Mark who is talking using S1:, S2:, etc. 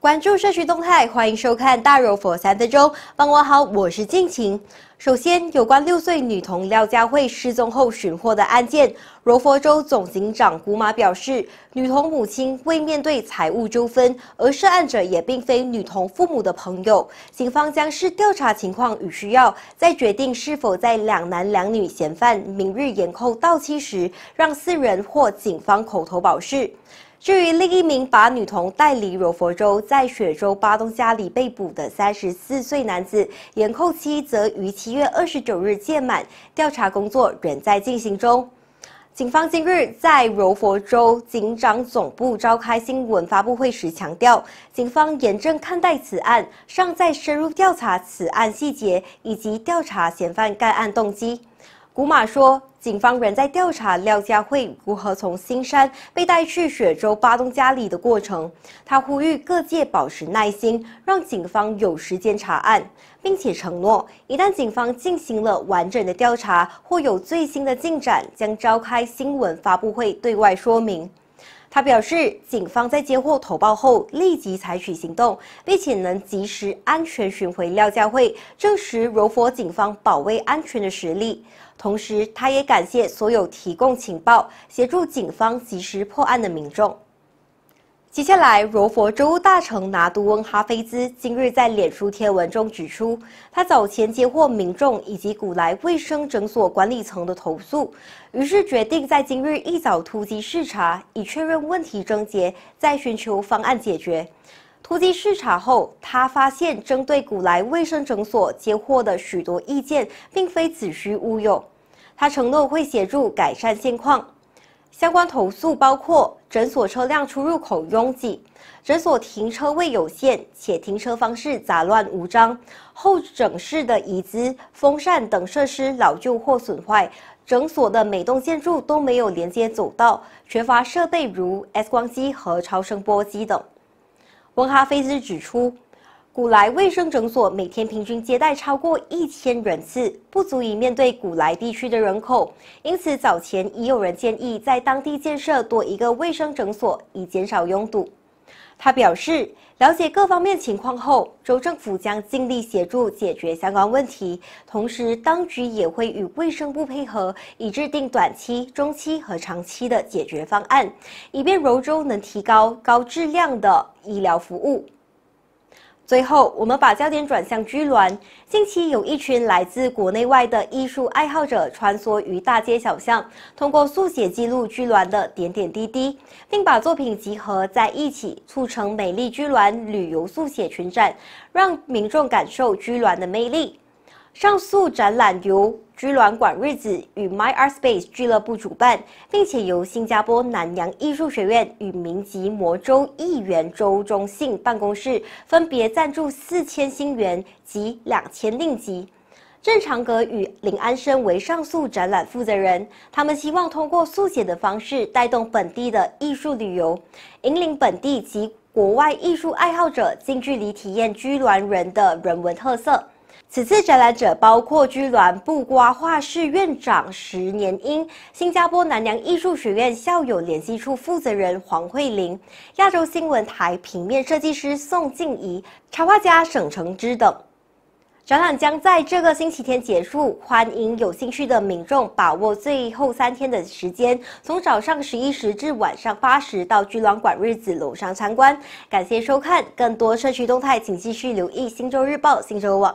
S1: 关注社区动态，欢迎收看《大肉佛三分钟》。傍晚好，我是静晴。首先，有关六岁女童廖佳慧失踪后寻获的案件。柔佛州总警长古马表示，女童母亲未面对财务纠纷，而涉案者也并非女童父母的朋友。警方将视调查情况与需要，在决定是否在两男两女嫌犯明日延扣到期时，让四人或警方口头保释。至于另一名把女童带离柔佛州，在雪州巴东家里被捕的三十四岁男子，延扣期则于七月二十九日届满，调查工作仍在进行中。警方今日在柔佛州警长总部召开新闻发布会时强调，警方严正看待此案，尚在深入调查此案细节以及调查嫌犯该案动机。古马说，警方仍在调查廖家慧如何从新山被带去雪州巴东家里的过程。他呼吁各界保持耐心，让警方有时间查案，并且承诺一旦警方进行了完整的调查或有最新的进展，将召开新闻发布会对外说明。他表示，警方在接获投报后立即采取行动，并且能及时安全寻回廖家慧，证实柔佛警方保卫安全的实力。同时，他也感谢所有提供情报协助警方及时破案的民众。接下来，柔佛州大城拿督翁哈菲兹今日在脸书贴文中指出，他早前接获民众以及古莱卫生诊所管理层的投诉，于是决定在今日一早突击视察，以确认问题症结，再寻求方案解决。突击视察后，他发现针对古莱卫生诊所接获的许多意见，并非子虚乌有。他承诺会协助改善现况。相关投诉包括诊所车辆出入口拥挤，诊所停车位有限且停车方式杂乱无章，候诊室的椅子、风扇等设施老旧或损坏，诊所的每栋建筑都没有连接走道，缺乏设备如 X 光机和超声波机等。温哈菲兹指出。古来卫生诊所每天平均接待超过一千人次，不足以面对古来地区的人口。因此，早前已有人建议在当地建设多一个卫生诊所，以减少拥堵。他表示，了解各方面情况后，州政府将尽力协助解决相关问题。同时，当局也会与卫生部配合，以制定短期、中期和长期的解决方案，以便柔州能提高高质量的医疗服务。最后，我们把焦点转向居銮。近期，有一群来自国内外的艺术爱好者穿梭于大街小巷，通过速写记录居銮的点点滴滴，并把作品集合在一起，促成“美丽居銮”旅游速写群展，让民众感受居銮的魅力。上述展览由居銮馆日子与 My Art Space 俱乐部主办，并且由新加坡南洋艺术学院与明籍摩州议员周忠信办公室分别赞助四千新元及两千令吉。郑长阁与林安生为上述展览负责人，他们希望通过速写的方式带动本地的艺术旅游，引领本地及国外艺术爱好者近距离体验居銮人的人文特色。此次展览者包括居銮布瓜画室院长石年英、新加坡南洋艺术学院校友联系处负责人黄慧玲、亚洲新闻台平面设计师宋静怡、插画家沈成之等。展览将在这个星期天结束，欢迎有兴趣的民众把握最后三天的时间，从早上十一时至晚上八时到居銮馆日子楼上参观。感谢收看，更多社区动态请继续留意《新洲日报》新洲网。